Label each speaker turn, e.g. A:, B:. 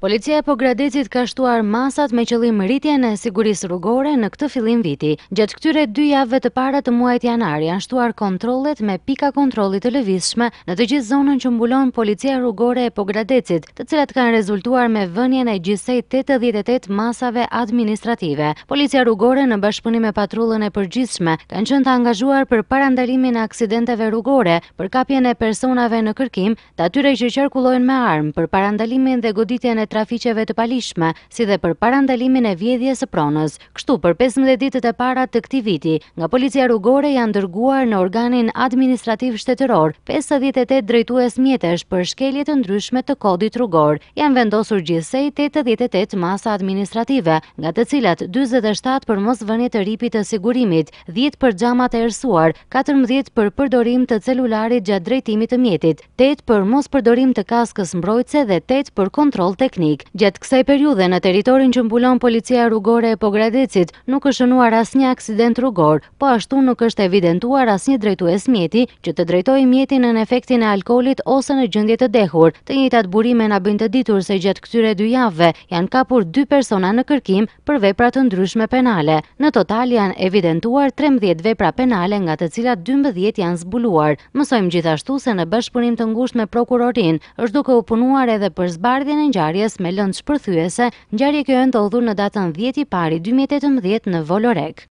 A: Policia e Pogradecit ka shtuar masat me qëllim rritje në sigurisë rrugore në këtë fillim viti. Gjatë këtyre dy javëve të para të muajit janar janë shtuar kontrollet me pika kontrolli të lëvizshme në të gjithë zonën që mbulon Policia Rrugore e Pogradecit, të cilat kanë rezultuar me vënien e gjithsej 88 masave administrative. Policia Rrugore në bashkëpunim me patrullën e përgjithshme kanë qenë të angazhuar për parandalimin e aksidenteve rrugore, për kapjen e personave në kërkim, të atyre që qarkullojnë me armë, për parandalimin dhe goditjen e trafiqeve të palishme, si dhe për parandalimin e vjedhje së pronës. Kështu për 15 ditët e para të këti viti, nga policia rrugore janë dërguar në organin administrativ shtetëror, 58 drejtues mjetesh për shkeljet ndryshme të kodit rrugor. Janë vendosur gjithsej 88 masa administrative, nga të cilat 27 për mos vënit të ripit të sigurimit, 10 për gjamat e ersuar, 14 për përdorim të celularit gjatë drejtimit të mjetit, 8 për mos përdorim të kaskës mbrojtse dhe 8 për kontrol të teknik. Gjatë kësaj periudhe në territorin që mbulon policia rrugore e Pogradecit, nuk është shënuar asnjë aksident rrugor, po ashtu nuk është evidentuar asnjë drejtues mjeti që të drejtoj mjetin në efektin e alkoolit ose në gjendje të dehur. Të njëjtat burime na bën të ditur se gjatë këtyre dy javëve janë kapur dy persona në kërkim për vepra të ndryshme penale. Në total janë evidentuar 13 vepra penale nga të cilat 12 janë zbuluar. Mësojmë gjithashtu se në bashkëpunim të ngushtë me prokurorin, është duke u punuar edhe për zbardhjen e ngjarjes me lëndë shpërthyese, njëri kjo e ndodhur në datën 10 i pari 2018 në Volorek.